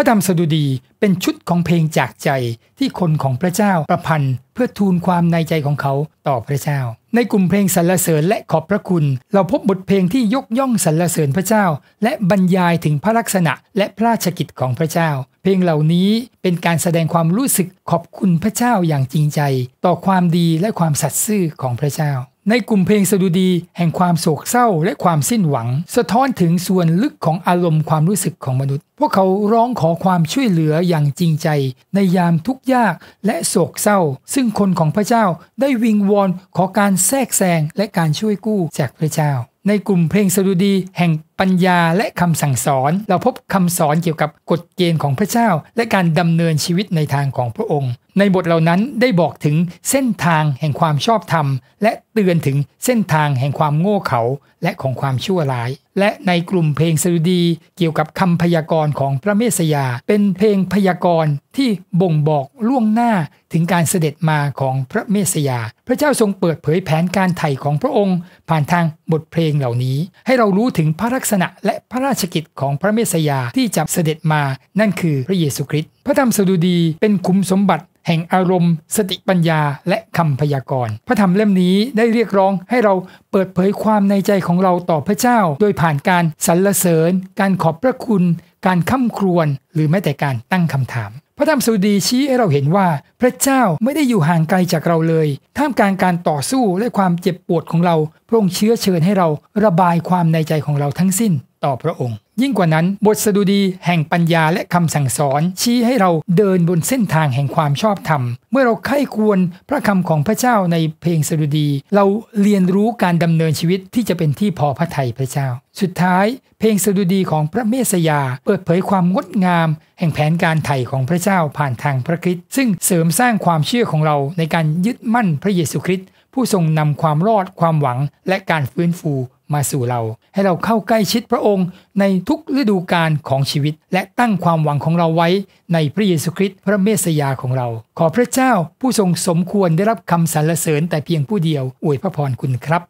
พระธรรมสดุดีเป็นชุดของเพลงจากใจที่คนของพระเจ้าประพันธ์เพื่อทูลความในใจของเขาต่อพระเจ้า ในกลุ่มเพลงสรรเสริญและขอบพระคุณ เราพบบทเพลงที่ยกย่องสรรเสริญพระเจ้าและบรรยายถึงพระลักษณะและพระราชกิจของพระเจ้า เพลงเหล่านี้เป็นการแสดงความรู้สึกขอบคุณพระเจ้าอย่างจริงใจต่อความดีและความสัตย์ซื่อของพระเจ้าในกลุ่มเพลงสดุดีแห่งความโศกเศร้าและความสิ้นหวัง สะท้อนถึงส่วนลึกของอารมณ์ความรู้สึกของมนุษย์ พวกเขาร้องขอความช่วยเหลืออย่างจริงใจ ในยามทุกข์ยากและโศกเศร้า ซึ่งคนของพระเจ้าได้วิงวอนขอการแทรกแซง และการช่วยกู้จากพระเจ้าในกลุ่มเพลงสดุดีแห่งปัญญาและคำสั่งสอน เราพบคำสอนเกี่ยวกับกฎเกณฑ์ของพระเจ้าและการดำเนินชีวิตในทางของพระองค์ ในบทเหล่านั้นได้บอกถึงเส้นทางแห่งความชอบธรรมและเตือนถึงเส้นทางแห่งความโง่เขลาและของความชั่วร้ายและในกลุ่มเพลงสดุดีเกี่ยวกับคำพยากรณ์ของพระเมสยา เป็นเพลงพยากรณ์ที่บ่งบอกล่วงหน้า ถึงการเสด็จมาของพระเมสยา พระเจ้าทรงเปิดเผยแผนการไถ่ของพระองค์ ผ่านทางบทเพลงเหล่านี้ ให้เรารู้ถึงพระลักษณะและพระราชกิจของพระเมสยาที่จะเสด็จมานั่นคือพระเยซูคริสต์พระธรรมสดุดีเป็นคุมสมบัติแห่งอารมณ์ สติปัญญาและคำพยากรณ์พระธรรมเล่มนี้ได้เรียกร้องให้เราเปิดเผยความในใจของเราต่อพระเจ้าโดยผ่านการสรรเสริญ การขอบพระคุณ การค้ำครวญหรือแม้แต่การตั้งคำถาม พระธรรมสดุดีชี้ให้เราเห็นว่าพระเจ้าไม่ได้อยู่ห่างไกลจากเราเลยท่ามกลางการต่อสู้และความเจ็บปวดของเรา พระองค์เชื้อเชิญให้เราระบายความในใจของเราทั้งสิ้นต่อพระองค์ ยิ่งกว่านั้น บทสดุดีแห่งปัญญาและคำสั่งสอน ชี้ให้เราเดินบนเส้นทางแห่งความชอบธรรม เมื่อเราไข้ควรพระคำของพระเจ้าในเพลงสดุดีเราเรียนรู้การดำเนินชีวิตที่จะเป็นที่พอพระทัยพระเจ้า สุดท้าย เพลงสดุดีของพระเมสยา เปิดเผยความงดงาม แห่งแผนการไถ่ของพระเจ้าผ่านทางพระคิดซึ่งเสริมสร้างความเชื่อของเราในการยึดมั่นพระเยซูคริสต์ผู้ทรงนำความรอดความหวังและการฟื้นฟูมาสู่เรา ให้เราเข้าใกล้ชิดพระองค์ในทุกฤดูกาลของชีวิตและตั้งความหวังของเราไว้ในพระเยซูคริสต์พระเมสยาของเรา ขอพระเจ้าผู้ทรงสมควรได้รับคำสรรเสริญแต่เพียงผู้เดียว อวยพระพรคุณครับ